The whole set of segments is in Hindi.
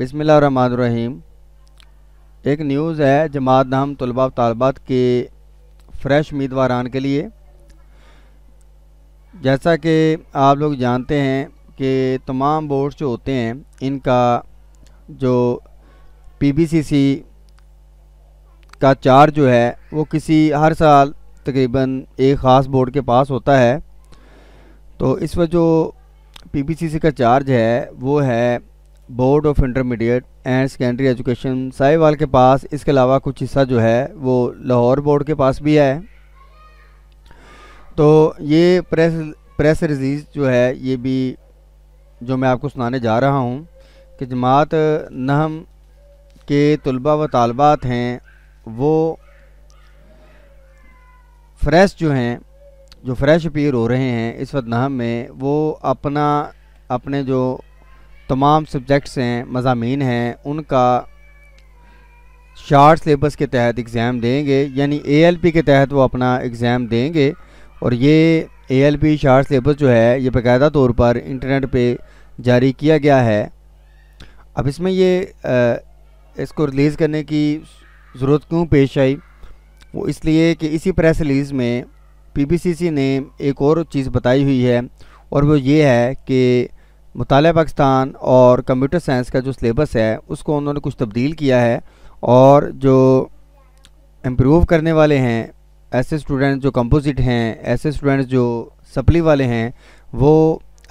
बिसमीम एक न्यूज़ है जमात नाम तलबा तलबात के फ्रेश उम्मीदवारान के लिए जैसा कि आप लोग जानते हैं कि तमाम बोर्ड जो होते हैं इनका जो पीबीसीसी का चार्ज जो है वो किसी हर साल तकरीबन एक ख़ास बोर्ड के पास होता है तो इस वक्त जो पीबीसीसी का चार्ज है वो है board of intermediate and secondary education Sahiwal के पास इसके अलावा कुछ हिस्सा जो है वो लाहौर बोर्ड के पास भी है तो ये प्रेस प्रेस रिलीज जो है ये भी जो मैं आपको सुनाने जा रहा हूँ कि जमात नहम के तलबा व तलबात हैं वो फ्रेश जो हैं जो फ्रेश अपीयर हो रहे हैं इस वक्त नहम में वो अपना अपने जो तमाम सब्जेक्ट्स हैं मजामी हैं उनका शार्ट सलेबस के तहत एग्ज़ाम देंगे यानी एएलपी के तहत वो अपना एग्ज़ाम देंगे और ये एएलपी शार्ट सलेबस जो है ये बाकायदा तौर पर इंटरनेट पे जारी किया गया है अब इसमें ये आ, इसको रिलीज़ करने की ज़रूरत क्यों पेश आई वो इसलिए कि इसी प्रेस रिलीज़ में पीबीसीसी ने एक और चीज़ बताई हुई है और वो ये है कि मताल पाकिस्तान और कंप्यूटर साइंस का जो सलेबस है उसको उन्होंने कुछ तब्दील किया है और जो इम्प्रूव करने वाले हैं ऐसे स्टूडेंट जो कंपोजिट हैं ऐसे स्टूडेंट जो सप्ली वाले हैं वो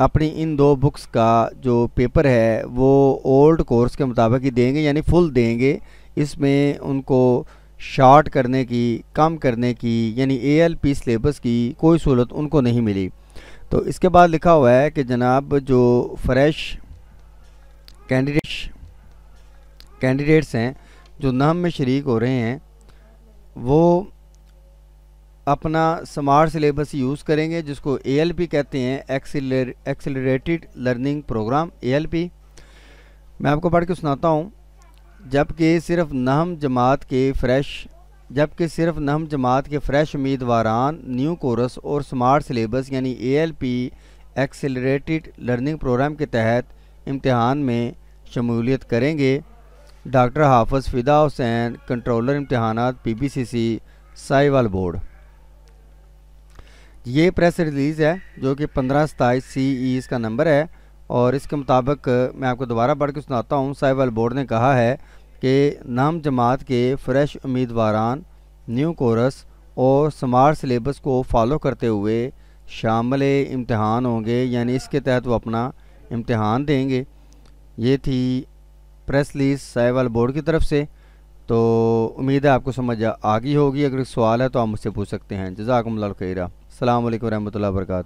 अपनी इन दो बुक्स का जो पेपर है वो ओल्ड कोर्स के मुताबिक ही देंगे यानी फुल देंगे इसमें उनको शार्ट करने की कम करने की यानी ए एल पी सिलेबस की कोई सहूलत उनको नहीं मिली तो इसके बाद लिखा हुआ है कि जनाब जो फ्रेश कैंडिडेट कैंडिडेट्स हैं जो नाम में शरीक हो रहे हैं वो अपना स्मार्ट सिलेबस यूज़ करेंगे जिसको एएलपी कहते हैं एक्सेलरेटेड लर्निंग प्रोग्राम एएलपी मैं आपको पढ़ के सुनाता हूँ जबकि सिर्फ नहम जमात के फ्रेश जबकि सिर्फ नहम जमात के फ्रेश उम्मीदवारान न्यू कोर्स और स्मार्ट सिलेबस यानी A L P accelerated learning programme के तहत इम्तहान में शमूलियत करेंगे डॉक्टर हाफज फ़िदा हुसैन कंट्रोलर इम्तहान P B C C Sahiwal board ये प्रेस रिलीज़ है जो कि पंद्रह सताईस सी ई e इसका नंबर है और इसके मुताबिक मैं आपको दोबारा पढ़ के सुनाता हूँ साहिवाल बोर्ड ने कहा है के नाम जमात के फ्रेश उम्मीदवारान न्यू कोरस और स्मार्ट सिलेबस को फॉलो करते हुए शामिल इम्तहान होंगे यानी इसके तहत वो अपना इम्तहान देंगे ये थी प्रेस लीज साहिवाल बोर्ड की तरफ से तो उम्मीद है आपको समझ आ गई होगी अगर सवाल है तो आप मुझसे पूछ सकते हैं जजाकमल खैरा अल्लाम वरहमल वर्का